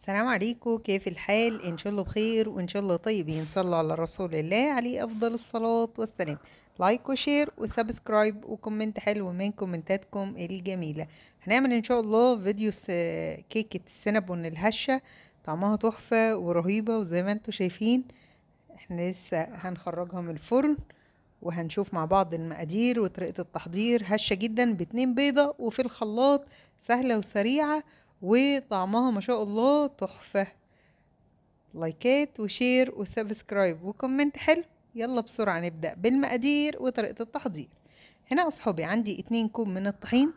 السلام عليكم كيف الحال ان شاء الله بخير وان شاء الله طيبين صلوا على رسول الله عليه افضل الصلاه والسلام لايك وشير وسبسكرايب وكومنت حلو من كومنتاتكم الجميله هنعمل ان شاء الله فيديو كيكه السينابون الهشه طعمها تحفه ورهيبه وزي ما انتم شايفين احنا لسه هنخرجها من الفرن وهنشوف مع بعض المقادير وطريقه التحضير هشه جدا باتنين بيضه وفي الخلاط سهله وسريعه وطعمها ما شاء الله تحفة لايكات وشير وسبسكرايب وكومنت حلو يلا بسرعة نبدأ بالمقادير وطريقة التحضير هنا أصحابي عندي اتنين كوب من الطحين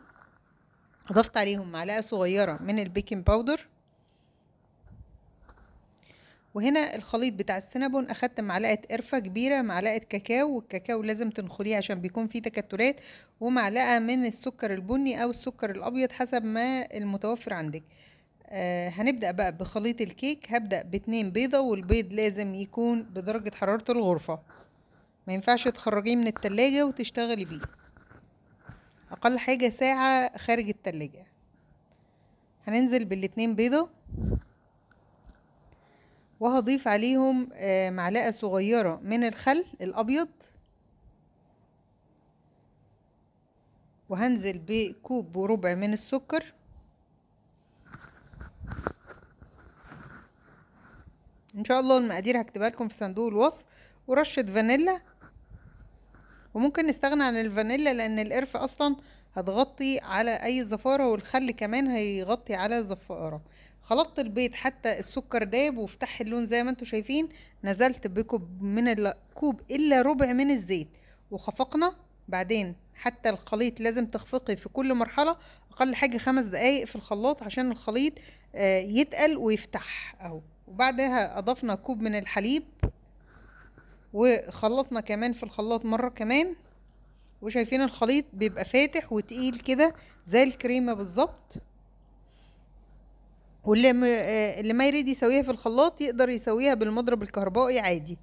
أضفت عليهم معلقة صغيرة من البيكنج باودر وهنا الخليط بتاع السينابون اخدت معلقه قرفه كبيره معلقه كاكاو والكاكاو لازم تنخليه عشان بيكون فيه تكتلات ومعلقه من السكر البني او السكر الابيض حسب ما المتوفر عندك آه هنبدأ بقى بخليط الكيك هبدأ باتنين بيضة والبيض لازم يكون بدرجة حرارة الغرفة ما ينفعش تخرجيه من التلاجة وتشتغلي بيه أقل حاجة ساعة خارج التلاجة هننزل بالاتنين بيضة وهضيف عليهم آه، معلقة صغيرة من الخل الأبيض وهنزل بكوب وربع من السكر ان شاء الله المقادير هكتبها لكم في صندوق الوصف ورشة فانيلا وممكن نستغنى عن الفانيلا لان القرفة اصلا هتغطي على اي زفارة والخل كمان هيغطي على الزفارة خلطت البيض حتى السكر داب وفتح اللون زي ما انتم شايفين نزلت بكوب من الكوب الا ربع من الزيت وخفقنا بعدين حتى الخليط لازم تخفقي في كل مرحلة أقل حاجة خمس دقايق في الخلاط عشان الخليط آه، يتقل ويفتح أهو وبعدها أضفنا كوب من الحليب وخلطنا كمان في الخلاط مرة كمان وشايفين الخليط بيبقى فاتح وتقيل كده زي الكريمة بالظبط واللي آه، اللي ما يريد يسويها في الخلاط يقدر يسويها بالمضرب الكهربائي عادي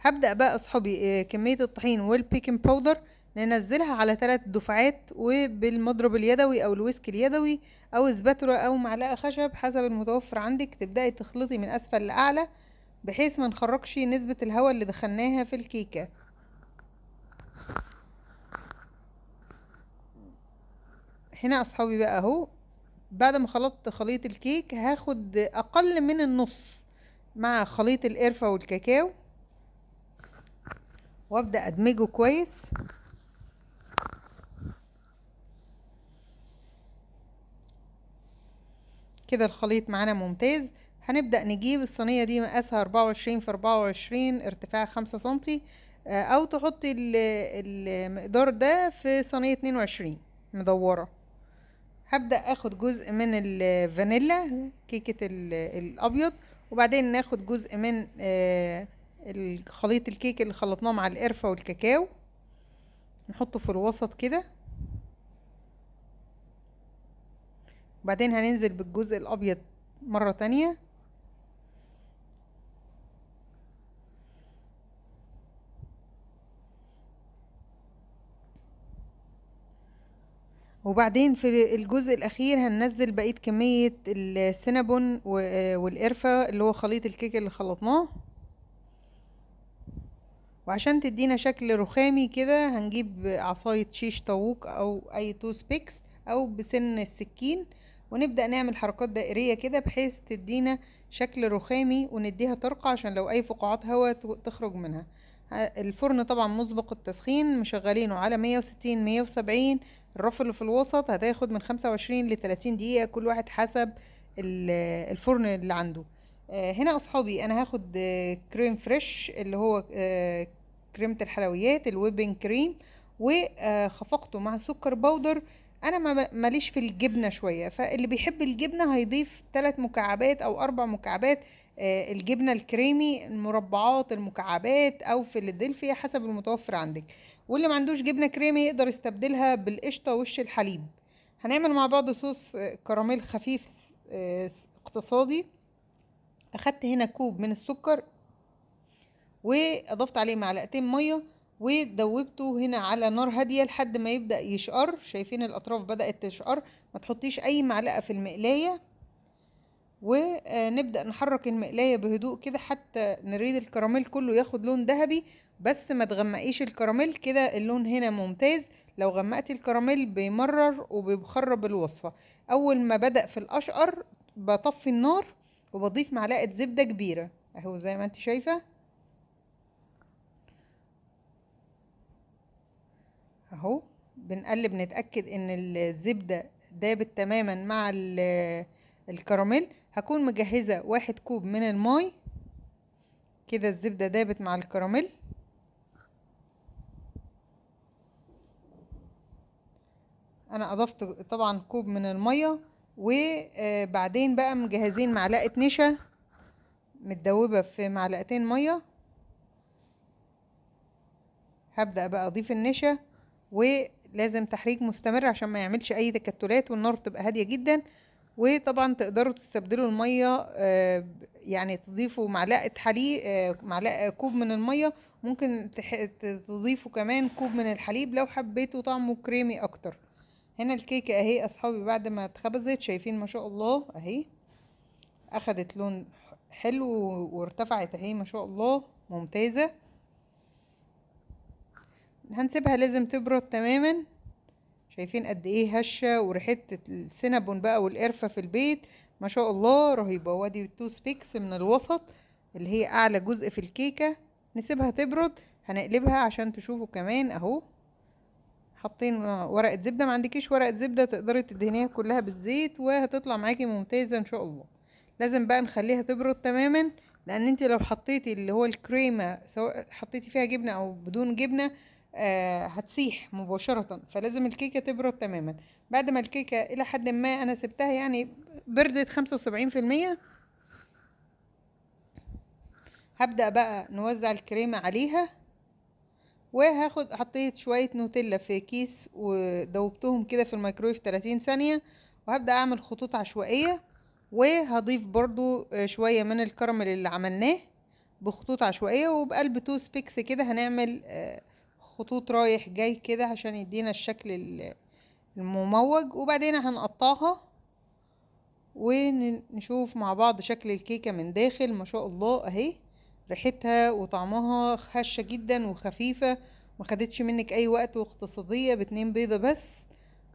هبدأ بقى أصحابي آه، كمية الطحين والبيكنج باودر ننزلها على ثلاث دفعات وبالمضرب اليدوي او الويسك اليدوي او سباتولا او معلقه خشب حسب المتوفر عندك تبداي تخلطي من اسفل لاعلى بحيث ما نخرجش نسبة الهواء اللي دخلناها في الكيكة هنا اصحابي بقى اهو بعد ما خلطت خليط الكيك هاخد اقل من النص مع خليط القرفة والكاكاو وابدأ ادمجه كويس كده الخليط معانا ممتاز هنبدأ نجيب الصينية دي مقاسها أربعة وعشرين في أربعة وعشرين ارتفاع خمسة سنتي آه، أو تحطي المقدار ده في صينية اتنين وعشرين مدورة هبدأ اخد جزء من الفانيلا كيكة الأبيض وبعدين ناخد جزء من آه، خليط الكيك اللي خلطناه مع القرفة والكاكاو نحطه في الوسط كده وبعدين هننزل بالجزء الأبيض مرة تانية وبعدين في الجزء الاخير هننزل بقيه كميه السينابون والقرفه اللي هو خليط الكيك اللي خلطناه وعشان تدينا شكل رخامي كده هنجيب عصايه شيش طاووق او اي توس بيكس او بسن السكين ونبدا نعمل حركات دائريه كده بحيث تدينا شكل رخامي ونديها طرقه عشان لو اي فقاعات هواء تخرج منها الفرن طبعا مسبق التسخين مشغلينه على 160 170 الرف اللي في الوسط هتاخد من 25 ل 30 دقيقه كل واحد حسب الفرن اللي عنده آه، هنا اصحابي انا هاخد كريم فريش اللي هو آه، كريمه الحلويات الويبنج كريم وخفقته مع سكر بودر انا ماليش في الجبنه شويه فاللي بيحب الجبنه هيضيف ثلاث مكعبات او اربع مكعبات آه، الجبنه الكريمي المربعات المكعبات او فيلادلفيا حسب المتوفر عندك واللي ما عندوش جبنه كريمي يقدر يستبدلها بالقشطه وش الحليب هنعمل مع بعض صوص آه، كراميل خفيف آه، اقتصادي اخدت هنا كوب من السكر واضفت عليه معلقتين ميه ودوبته هنا على نار هاديه لحد ما يبدا يشقر شايفين الاطراف بدات تشقر ما تحطيش اي معلقه في المقلايه ونبدا نحرك المقلايه بهدوء كده حتى نريد الكراميل كله ياخد لون ذهبي بس ما تغمقيش الكراميل كده اللون هنا ممتاز لو غمقتي الكراميل بيمرر وبيخرب الوصفه اول ما بدا في الاشقر بطفي النار وبضيف معلقه زبده كبيره اهو زي ما انت شايفه اهو بنقلب نتأكد ان الزبدة دابت تماما مع الكراميل هكون مجهزة واحد كوب من الماي كده الزبدة دابت مع الكراميل انا اضفت طبعا كوب من المية وبعدين بقى مجهزين معلقة نشا متدوبة في معلقتين مية هبدأ بقى اضيف النشا ولازم تحريك مستمر عشان ما يعملش اي تكتلات والنار تبقى هاديه جدا وطبعا تقدروا تستبدلوا الميه آه، يعني تضيفوا معلقه حليب آه، معلقه كوب من الميه ممكن تضيفوا كمان كوب من الحليب لو حبيتوا طعمه كريمي اكتر هنا الكيكه اهي اصحابي بعد ما اتخبزت شايفين ما شاء الله اهي اخدت لون حلو وارتفعت اهي ما شاء الله ممتازه هنسيبها لازم تبرد تماما شايفين قد ايه هشه وريحه السينابون بقى والقرفه في البيت ما شاء الله رهيبه وادي التو سبيكس من الوسط اللي هي اعلى جزء في الكيكه نسيبها تبرد هنقلبها عشان تشوفوا كمان اهو حاطين ورقه زبده ما عندكيش ورقه زبده تقدري تدهنيها كلها بالزيت وهتطلع معاكي ممتازه ان شاء الله لازم بقى نخليها تبرد تماما لان انت لو حطيتي اللي هو الكريمه سواء حطيتي فيها جبنه او بدون جبنه آه، هتسيح مباشرة فلازم الكيكة تبرد تماما بعد ما الكيكة إلى حد ما أنا سبتها يعني بردت خمسة وسبعين في المية هبدأ بقى نوزع الكريمة عليها وهاخد حطيت شوية نوتيلا في كيس ودوبتهم كده في الميكرويف 30 ثانية وهبدأ أعمل خطوط عشوائية وهضيف برضو آه، شوية من الكراميل اللي عملناه بخطوط عشوائية وبقلب تو بيكس كده هنعمل آه خطوط رايح جاي كده عشان يدينا الشكل المموج وبعدين هنقطعها ونشوف مع بعض شكل الكيكة من داخل ما شاء الله اهي ريحتها وطعمها هشة جدا وخفيفة ما خدتش منك اي وقت واقتصادية باتنين بيضة بس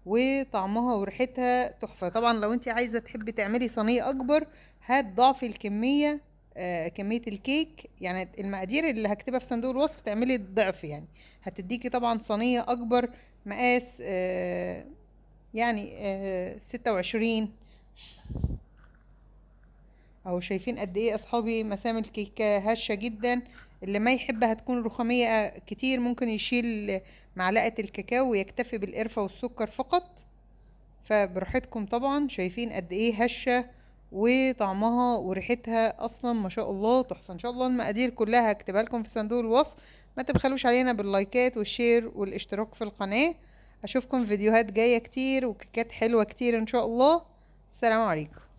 وطعمها وريحتها تحفة طبعا لو انت عايزة تحبي تعملي صينية اكبر هات الكمية آه، كميه الكيك يعني المقادير اللي هكتبها في صندوق الوصف تعملي الضعف يعني هتديكي طبعا صينيه اكبر مقاس آه، يعني آه، ستة وعشرين اهو شايفين قد ايه اصحابي مسام الكيكه هشه جدا اللي ما يحبها هتكون رخاميه كتير ممكن يشيل معلقه الكاكاو ويكتفي بالقرفه والسكر فقط فبراحتكم طبعا شايفين قد ايه هشه وطعمها وريحتها اصلا ما شاء الله تحفه ان شاء الله المقادير كلها هكتبها لكم في صندوق الوصف ما تبخلوش علينا باللايكات والشير والاشتراك في القناه اشوفكم فيديوهات جايه كتير وكيكات حلوه كتير ان شاء الله السلام عليكم